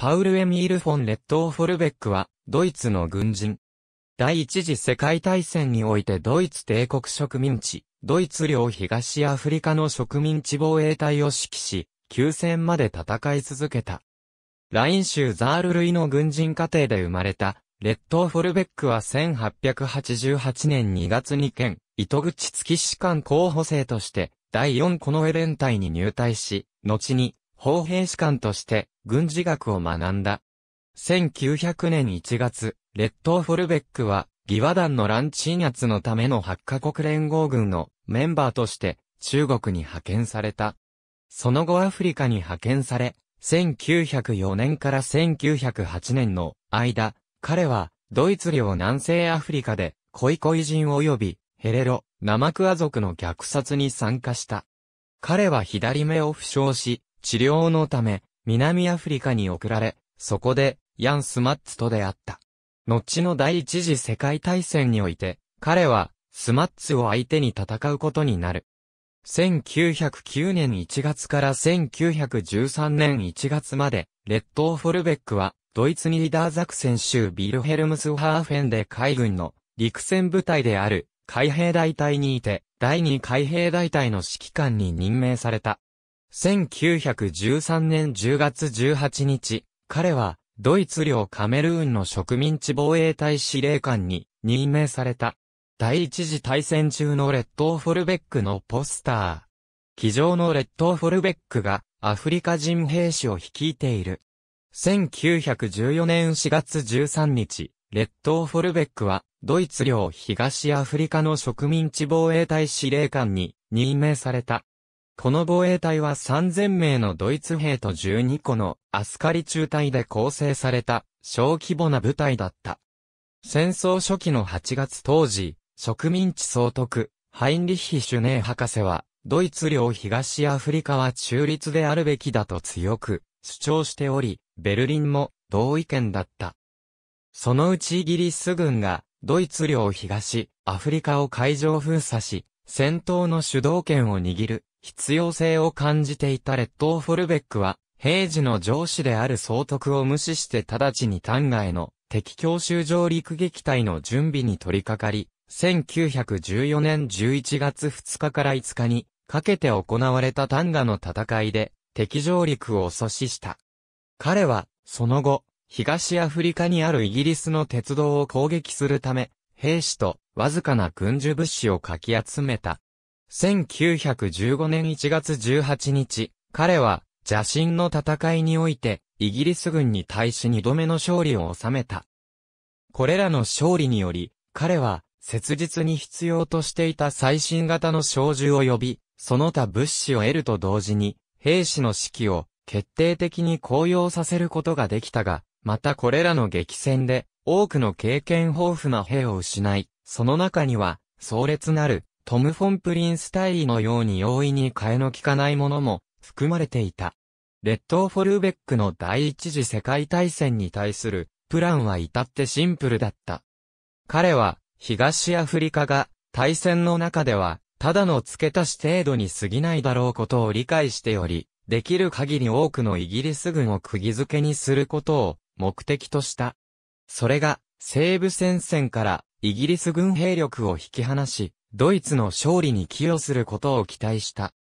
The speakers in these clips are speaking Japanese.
パウル・エミール・フォン・レットー・フォルベックは、ドイツの軍人。第一次世界大戦においてドイツ帝国植民地、ドイツ領東アフリカの植民地防衛隊を指揮し、休戦まで戦い続けた。ライン州ザール類の軍人家庭で生まれた、レッドーフォルベックは1888年2月に県、糸口付き士官候補生として、第4このエレン隊に入隊し、後に、砲兵士官として軍事学を学んだ。1900年1月、列島フォルベックは、義和団の乱鎮圧のための8カ国連合軍のメンバーとして中国に派遣された。その後アフリカに派遣され、1904年から1908年の間、彼はドイツ領南西アフリカでコイコイ人及びヘレロ、ナマクア族の虐殺に参加した。彼は左目を負傷し、治療のため、南アフリカに送られ、そこで、ヤン・スマッツと出会った。後の第一次世界大戦において、彼は、スマッツを相手に戦うことになる。1909年1月から1913年1月まで、列島フォルベックは、ドイツにリーダー作戦州ビルヘルムスハーフェンで海軍の陸戦部隊である海兵大隊にいて、第二海兵大隊の指揮官に任命された。1913年10月18日、彼は、ドイツ領カメルーンの植民地防衛隊司令官に任命された。第一次大戦中のレッドフォルベックのポスター。機上のレッドフォルベックがアフリカ人兵士を率いている。1914年4月13日、レッドフォルベックはドイツ領東アフリカの植民地防衛隊司令官に任命された。この防衛隊は3000名のドイツ兵と12個のアスカリ中隊で構成された小規模な部隊だった。戦争初期の8月当時、植民地総督、ハインリッヒ・シュネー博士は、ドイツ領東アフリカは中立であるべきだと強く主張しており、ベルリンも同意見だった。そのうちイギリス軍がドイツ領東アフリカを海上封鎖し、戦闘の主導権を握る必要性を感じていたレッドフォルベックは、平時の上司である総督を無視して直ちに単への敵強襲上陸撃隊の準備に取り掛かり、1914年11月2日から5日にかけて行われた単ガの戦いで敵上陸を阻止した。彼は、その後、東アフリカにあるイギリスの鉄道を攻撃するため、兵士とわずかな軍需物資をかき集めた。1915年1月18日、彼は邪神の戦いにおいて、イギリス軍に対し二度目の勝利を収めた。これらの勝利により、彼は、切実に必要としていた最新型の小銃を呼び、その他物資を得ると同時に、兵士の士気を決定的に高揚させることができたが、またこれらの激戦で、多くの経験豊富な兵を失い、その中には、壮烈なる、トム・フォン・プリンスタリーのように容易に替えの利かないものも含まれていた。列島フォルベックの第一次世界大戦に対するプランは至ってシンプルだった。彼は東アフリカが大戦の中ではただの付け足し程度に過ぎないだろうことを理解しており、できる限り多くのイギリス軍を釘付けにすることを目的とした。それが西部戦線からイギリス軍兵力を引き離し、ドイツの勝利に寄与することを期待した。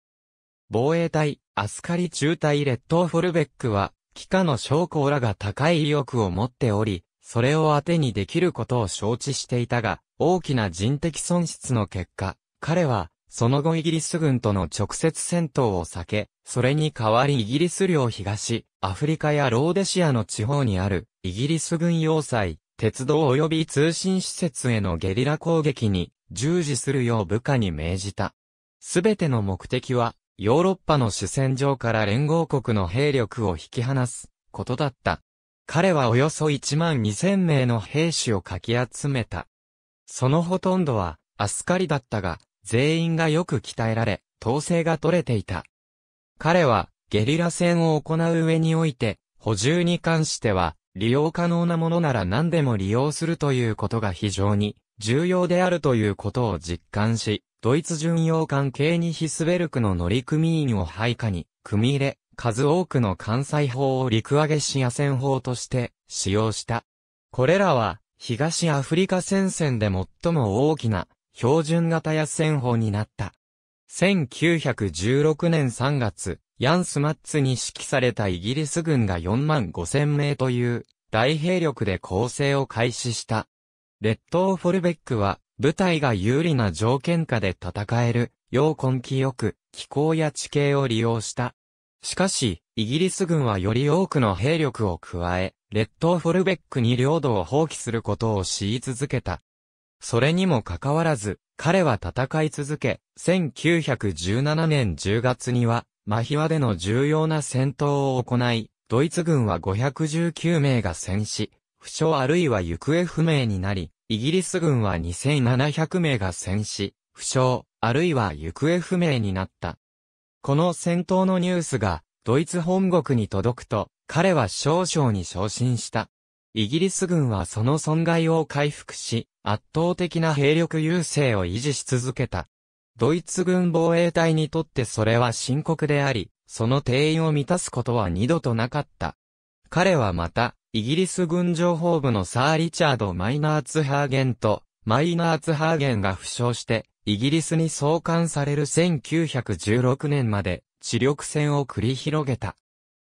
防衛隊、アスカリ中隊列島フォルベックは、機下の将校らが高い意欲を持っており、それを当てにできることを承知していたが、大きな人的損失の結果、彼は、その後イギリス軍との直接戦闘を避け、それに代わりイギリス領東、アフリカやローデシアの地方にある、イギリス軍要塞、鉄道及び通信施設へのゲリラ攻撃に従事するよう部下に命じた。すべての目的は、ヨーロッパの主戦場から連合国の兵力を引き離すことだった。彼はおよそ1万2000名の兵士をかき集めた。そのほとんどは、アスカリだったが、全員がよく鍛えられ、統制が取れていた。彼は、ゲリラ戦を行う上において、補充に関しては、利用可能なものなら何でも利用するということが非常に重要であるということを実感し、ドイツ巡洋艦ーにヒスベルクの乗組員を配下に、組み入れ、数多くの艦載砲を陸揚げし野戦砲として使用した。これらは、東アフリカ戦線で最も大きな標準型野戦砲になった。1916年3月、ヤンスマッツに指揮されたイギリス軍が4万5千名という大兵力で攻勢を開始した。列島フォルベックは、部隊が有利な条件下で戦える、要根気よく、気候や地形を利用した。しかし、イギリス軍はより多くの兵力を加え、列島フォルベックに領土を放棄することを強い続けた。それにもかかわらず、彼は戦い続け、1917年10月には、マヒワでの重要な戦闘を行い、ドイツ軍は519名が戦死、負傷あるいは行方不明になり、イギリス軍は2700名が戦死、負傷、あるいは行方不明になった。この戦闘のニュースが、ドイツ本国に届くと、彼は少々に昇進した。イギリス軍はその損害を回復し、圧倒的な兵力優勢を維持し続けた。ドイツ軍防衛隊にとってそれは深刻であり、その定員を満たすことは二度となかった。彼はまた、イギリス軍情報部のサー・リチャード・マイナーツハーゲンと、マイナーツハーゲンが負傷して、イギリスに送還される1916年まで、知力戦を繰り広げた。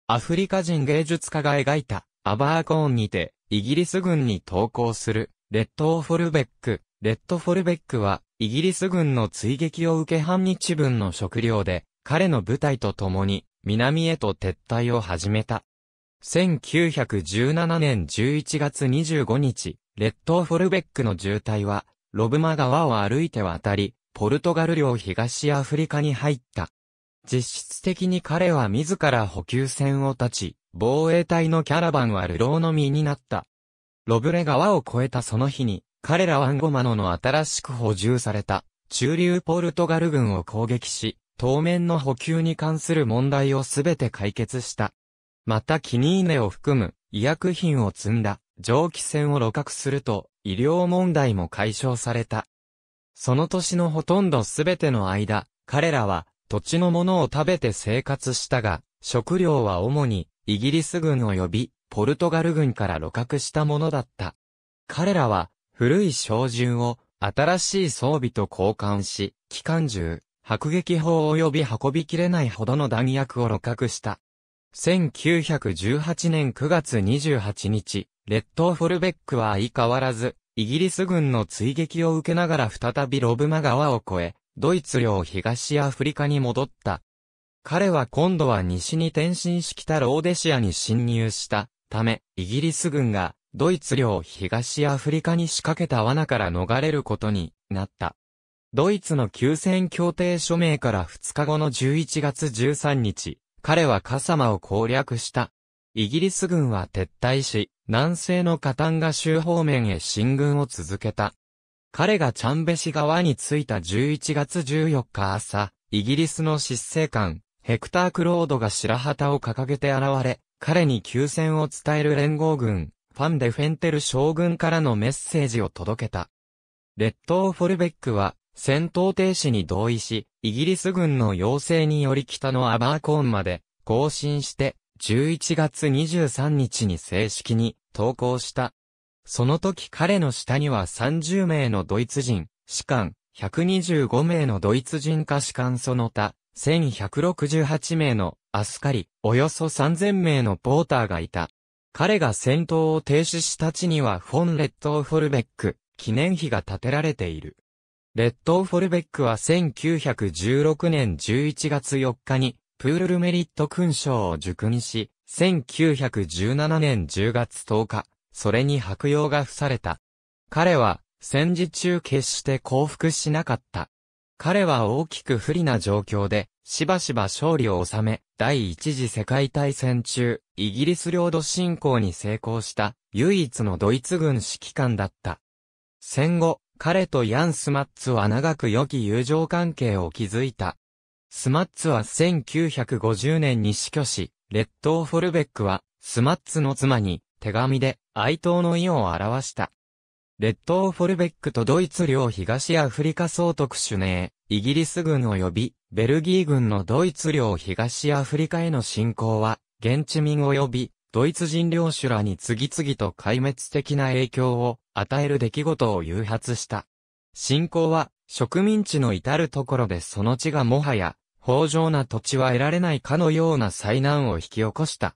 アフリカ人芸術家が描いた、アバーコーンにて、イギリス軍に投降する、レッド・フォルベック。レッド・フォルベックは、イギリス軍の追撃を受け反日分の食料で、彼の部隊と共に、南へと撤退を始めた。1917年11月25日、列島フォルベックの渋滞は、ロブマ川を歩いて渡り、ポルトガル領東アフリカに入った。実質的に彼は自ら補給船を立ち、防衛隊のキャラバンは流浪の身になった。ロブレ川を越えたその日に、彼らはアンゴマノの新しく補充された、中流ポルトガル軍を攻撃し、当面の補給に関する問題をすべて解決した。またキニーネを含む医薬品を積んだ蒸気船を露獲すると医療問題も解消された。その年のほとんどすべての間、彼らは土地のものを食べて生活したが、食料は主にイギリス軍及びポルトガル軍から露獲したものだった。彼らは古い照準を新しい装備と交換し、機関銃、迫撃砲及び運びきれないほどの弾薬を露獲した。1918年9月28日、列島フォルベックは相変わらず、イギリス軍の追撃を受けながら再びロブマ川を越え、ドイツ領東アフリカに戻った。彼は今度は西に転身したローデシアに侵入したため、イギリス軍がドイツ領東アフリカに仕掛けた罠から逃れることになった。ドイツの休戦協定署名から2日後の11月13日、彼はカサマを攻略した。イギリス軍は撤退し、南西のカタンガ州方面へ進軍を続けた。彼がチャンベシ側に着いた11月14日朝、イギリスの執政官、ヘクター・クロードが白旗を掲げて現れ、彼に休戦を伝える連合軍、ファン・デ・フェンテル将軍からのメッセージを届けた。レッドフォルベックは、戦闘停止に同意し、イギリス軍の要請により北のアバーコーンまで更新して、11月23日に正式に投降した。その時彼の下には30名のドイツ人、士官、125名のドイツ人家士官その他、1168名のアスカリ、およそ3000名のポーターがいた。彼が戦闘を停止した地にはフォン・レッドフォルベック記念碑が建てられている。レッドフォルベックは1916年11月4日にプールルメリット勲章を受勲し、1917年10月10日、それに白用が付された。彼は戦時中決して降伏しなかった。彼は大きく不利な状況で、しばしば勝利を収め、第一次世界大戦中、イギリス領土侵攻に成功した、唯一のドイツ軍指揮官だった。戦後、彼とヤン・スマッツは長く良き友情関係を築いた。スマッツは1950年に死去し、レッドフォルベックは、スマッツの妻に、手紙で、哀悼の意を表した。レッドフォルベックとドイツ領東アフリカ総督主名、イギリス軍及び、ベルギー軍のドイツ領東アフリカへの侵攻は、現地民及び、ドイツ人領主らに次々と壊滅的な影響を与える出来事を誘発した。信仰は、植民地の至るところでその地がもはや、豊穣な土地は得られないかのような災難を引き起こした。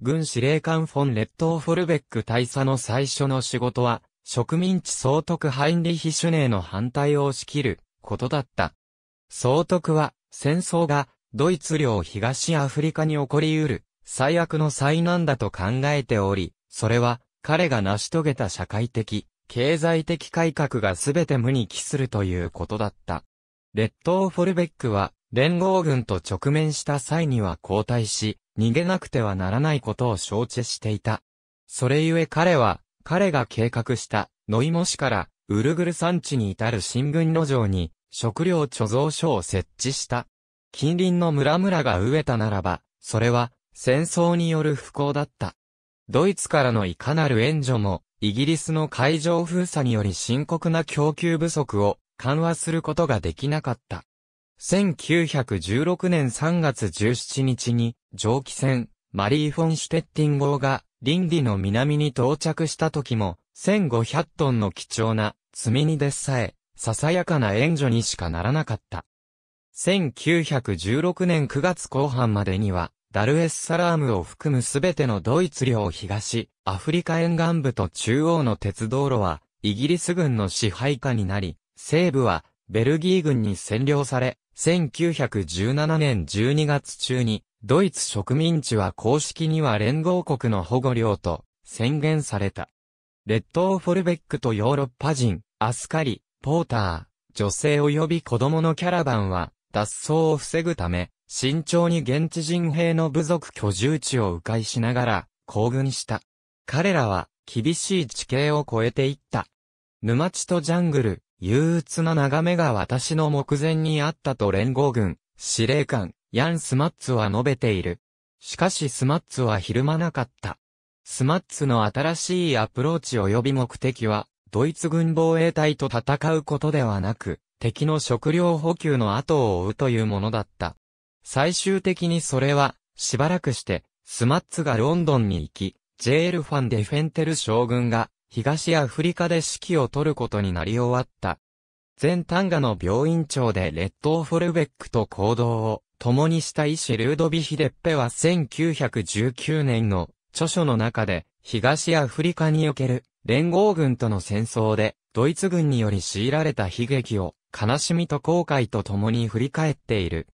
軍司令官フォン・レッドフォルベック大佐の最初の仕事は、植民地総督ハインリヒ・シュネーの反対を押し切ることだった。総督は、戦争が、ドイツ領東アフリカに起こり得る、最悪の災難だと考えており、それは、彼が成し遂げた社会的、経済的改革が全て無に帰するということだった。列島フォルベックは、連合軍と直面した際には交代し、逃げなくてはならないことを承知していた。それゆえ彼は、彼が計画した、ノイモ市から、ウルグル山地に至る新軍路上に、食料貯蔵所を設置した。近隣の村々が飢えたならば、それは、戦争による不幸だった。ドイツからのいかなる援助も、イギリスの海上封鎖により深刻な供給不足を緩和することができなかった。1916年3月17日に蒸気船マリー・フォン・シュテッティン号がリンディの南に到着した時も1500トンの貴重な積み荷でさえささやかな援助にしかならなかった。1916年9月後半までにはダルエスサラームを含むすべてのドイツ領東、アフリカ沿岸部と中央の鉄道路は、イギリス軍の支配下になり、西部は、ベルギー軍に占領され、1917年12月中に、ドイツ植民地は公式には連合国の保護領と宣言された。列島フォルベックとヨーロッパ人、アスカリ、ポーター、女性及び子供のキャラバンは脱走を防ぐため、慎重に現地人兵の部族居住地を迂回しながら、行軍した。彼らは、厳しい地形を越えていった。沼地とジャングル、憂鬱な眺めが私の目前にあったと連合軍、司令官、ヤン・スマッツは述べている。しかしスマッツはひるまなかった。スマッツの新しいアプローチ及び目的は、ドイツ軍防衛隊と戦うことではなく、敵の食料補給の後を追うというものだった。最終的にそれは、しばらくして、スマッツがロンドンに行き、J. l ルファン・デ・フェンテル将軍が、東アフリカで指揮を取ることになり終わった。前タンガの病院長でレッド・フォルベックと行動を共にした医師ルードビヒデッペは1919年の著書の中で、東アフリカにおける連合軍との戦争で、ドイツ軍により強いられた悲劇を、悲しみと後悔と共に振り返っている。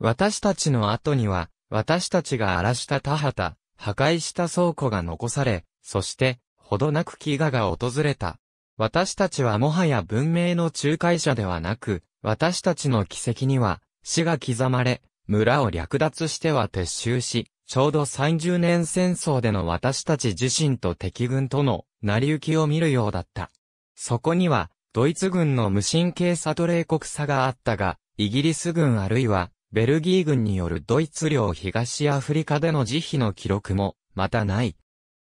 私たちの後には、私たちが荒らした田畑、破壊した倉庫が残され、そして、ほどなく飢餓が訪れた。私たちはもはや文明の仲介者ではなく、私たちの奇跡には、死が刻まれ、村を略奪しては撤収し、ちょうど30年戦争での私たち自身と敵軍との成り行きを見るようだった。そこには、ドイツ軍の無神経さと冷酷さがあったが、イギリス軍あるいはベルギー軍によるドイツ領東アフリカでの慈悲の記録も、またない。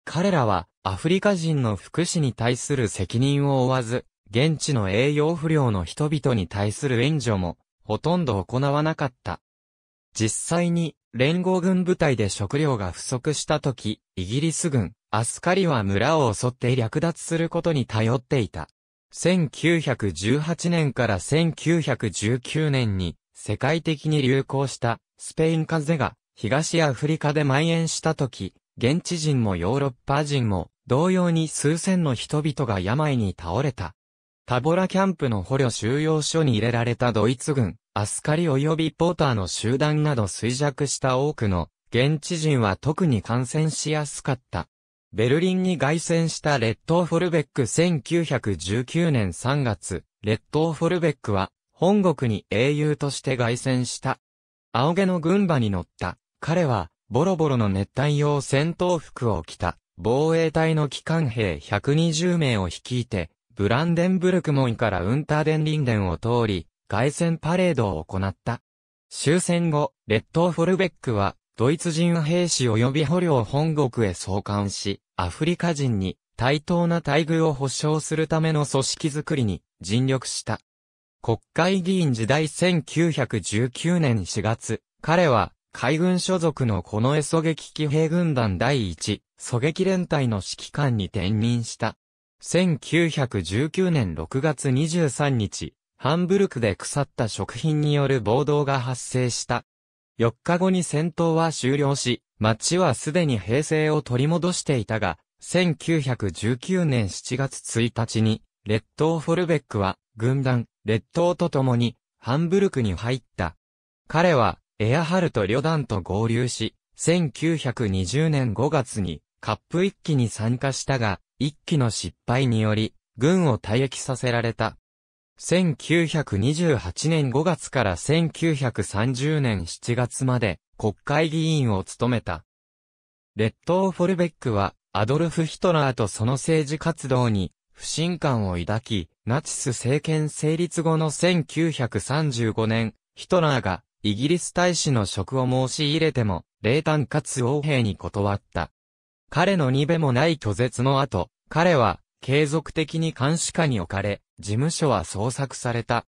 彼らは、アフリカ人の福祉に対する責任を負わず、現地の栄養不良の人々に対する援助も、ほとんど行わなかった。実際に、連合軍部隊で食料が不足した時、イギリス軍、アスカリは村を襲って略奪することに頼っていた。1918年から1919年に世界的に流行したスペイン風邪が東アフリカで蔓延した時、現地人もヨーロッパ人も同様に数千の人々が病に倒れた。タボラキャンプの捕虜収容所に入れられたドイツ軍、アスカリ及びポーターの集団など衰弱した多くの現地人は特に感染しやすかった。ベルリンに凱旋したレッドフォルベック1919年3月、レッドフォルベックは本国に英雄として凱旋した。青毛の軍馬に乗った。彼は、ボロボロの熱帯用戦闘服を着た、防衛隊の機関兵120名を率いて、ブランデンブルク門からウンターデンリンデンを通り、凱旋パレードを行った。終戦後、列島フォルベックは、ドイツ人兵士及び捕虜を本国へ送還し、アフリカ人に対等な待遇を保障するための組織づくりに尽力した。国会議員時代1919年4月、彼は海軍所属のこの絵狙撃機兵軍団第1狙撃連隊の指揮官に転任した。1919年6月23日、ハンブルクで腐った食品による暴動が発生した。4日後に戦闘は終了し、町はすでに平成を取り戻していたが、1919年7月1日に、列島フォルベックは、軍団、列島と共に、ハンブルクに入った。彼は、エアハルト旅団と合流し、1920年5月に、カップ一期に参加したが、一期の失敗により、軍を退役させられた。1928年5月から1930年7月まで国会議員を務めた。列島フォルベックはアドルフ・ヒトラーとその政治活動に不信感を抱き、ナチス政権成立後の1935年、ヒトラーがイギリス大使の職を申し入れても、冷淡かつ横平に断った。彼の二べもない拒絶の後、彼は継続的に監視下に置かれ、事務所は捜索された。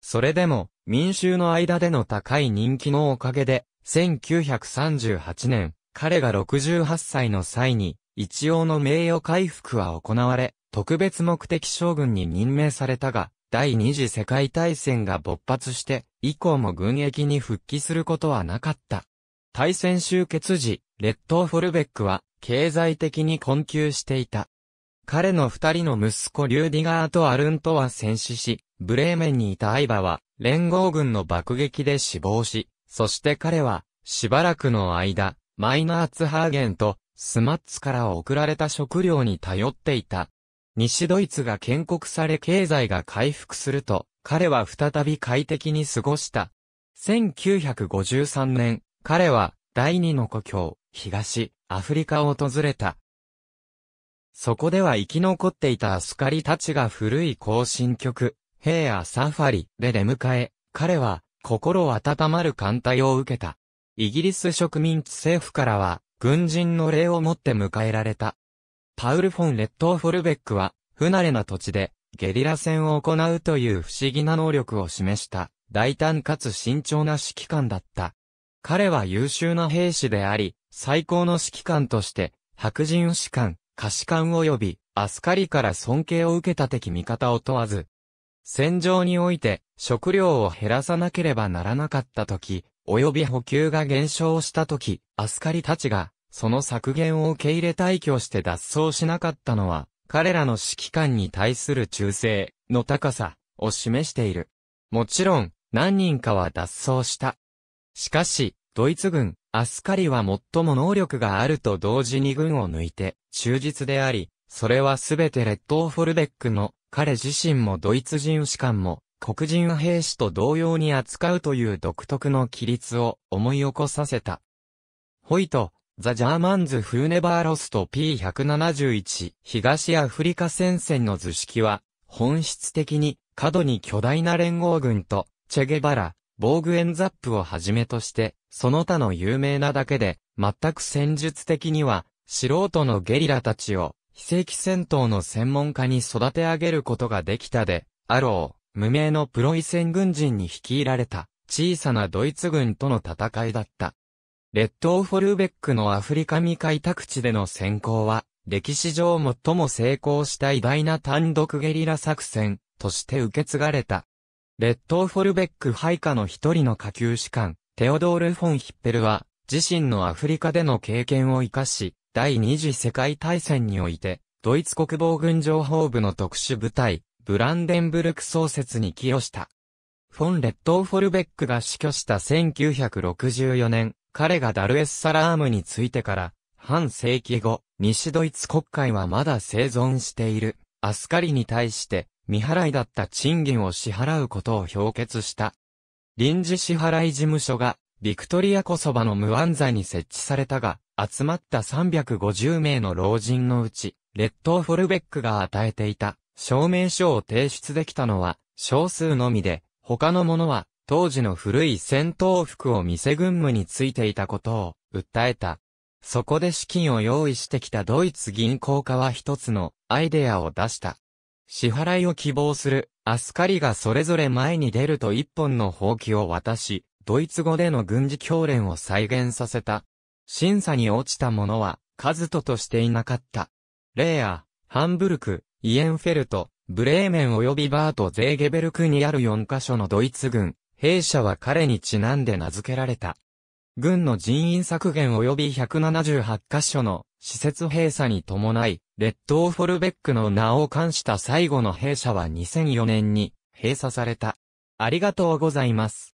それでも、民衆の間での高い人気のおかげで、1938年、彼が68歳の際に、一応の名誉回復は行われ、特別目的将軍に任命されたが、第二次世界大戦が勃発して、以降も軍役に復帰することはなかった。大戦終結時、列島フォルベックは、経済的に困窮していた。彼の二人の息子リューディガーとアルンとは戦死し、ブレーメンにいた相葉は、連合軍の爆撃で死亡し、そして彼は、しばらくの間、マイナーツハーゲンと、スマッツから送られた食料に頼っていた。西ドイツが建国され経済が回復すると、彼は再び快適に過ごした。1953年、彼は第二の故郷、東、アフリカを訪れた。そこでは生き残っていたアスカリたちが古い行進曲、ヘイアサファリで出迎え、彼は心温まる艦隊を受けた。イギリス植民地政府からは、軍人の礼をもって迎えられた。パウル・フォン・レッド・フォルベックは、不慣れな土地で、ゲリラ戦を行うという不思議な能力を示した、大胆かつ慎重な指揮官だった。彼は優秀な兵士であり、最高の指揮官として、白人士官、可視官及び、アスカリから尊敬を受けた敵味方を問わず、戦場において、食料を減らさなければならなかった時、及び補給が減少した時、アスカリたちが、その削減を受け入れ退去して脱走しなかったのは、彼らの指揮官に対する忠誠の高さを示している。もちろん、何人かは脱走した。しかし、ドイツ軍、アスカリは最も能力があると同時に軍を抜いて、忠実であり、それはすべてレッドーフォルデックの、彼自身もドイツ人士官も、黒人兵士と同様に扱うという独特の規律を思い起こさせた。ホイト、ザ・ジャーマンズ・フーネバー・ロスト P171 東アフリカ戦線の図式は、本質的に過度に巨大な連合軍と、チェゲバラ、ボーグエンザップをはじめとして、その他の有名なだけで、全く戦術的には、素人のゲリラたちを、非正規戦闘の専門家に育て上げることができたで、あろう、無名のプロイセン軍人に率いられた、小さなドイツ軍との戦いだった。列島フォルベックのアフリカ未開拓地での先行は、歴史上最も成功した偉大な単独ゲリラ作戦として受け継がれた。列島フォルベック配下の一人の下級士官、テオドール・フォン・ヒッペルは、自身のアフリカでの経験を活かし、第二次世界大戦において、ドイツ国防軍情報部の特殊部隊、ブランデンブルク創設に寄与した。フォン・レッドフォルベックが死去した1964年、彼がダルエッサラームについてから、半世紀後、西ドイツ国会はまだ生存している、アスカリに対して、未払いだった賃金を支払うことを評決した。臨時支払い事務所が、ビクトリアコソバのムワンザに設置されたが、集まった350名の老人のうち、レッドフォルベックが与えていた、証明書を提出できたのは、少数のみで、他のものは、当時の古い戦闘服を店軍務についていたことを訴えた。そこで資金を用意してきたドイツ銀行家は一つのアイデアを出した。支払いを希望するアスカリがそれぞれ前に出ると一本の砲棄を渡し、ドイツ語での軍事教練を再現させた。審査に落ちた者は、カズトとしていなかった。レーア、ハンブルク、イエンフェルト、ブレーメン及びバート・ゼーゲベルクにある4カ所のドイツ軍、弊社は彼にちなんで名付けられた。軍の人員削減及び178カ所の施設閉鎖に伴い、レッドオフォルベックの名を冠した最後の弊社は2004年に閉鎖された。ありがとうございます。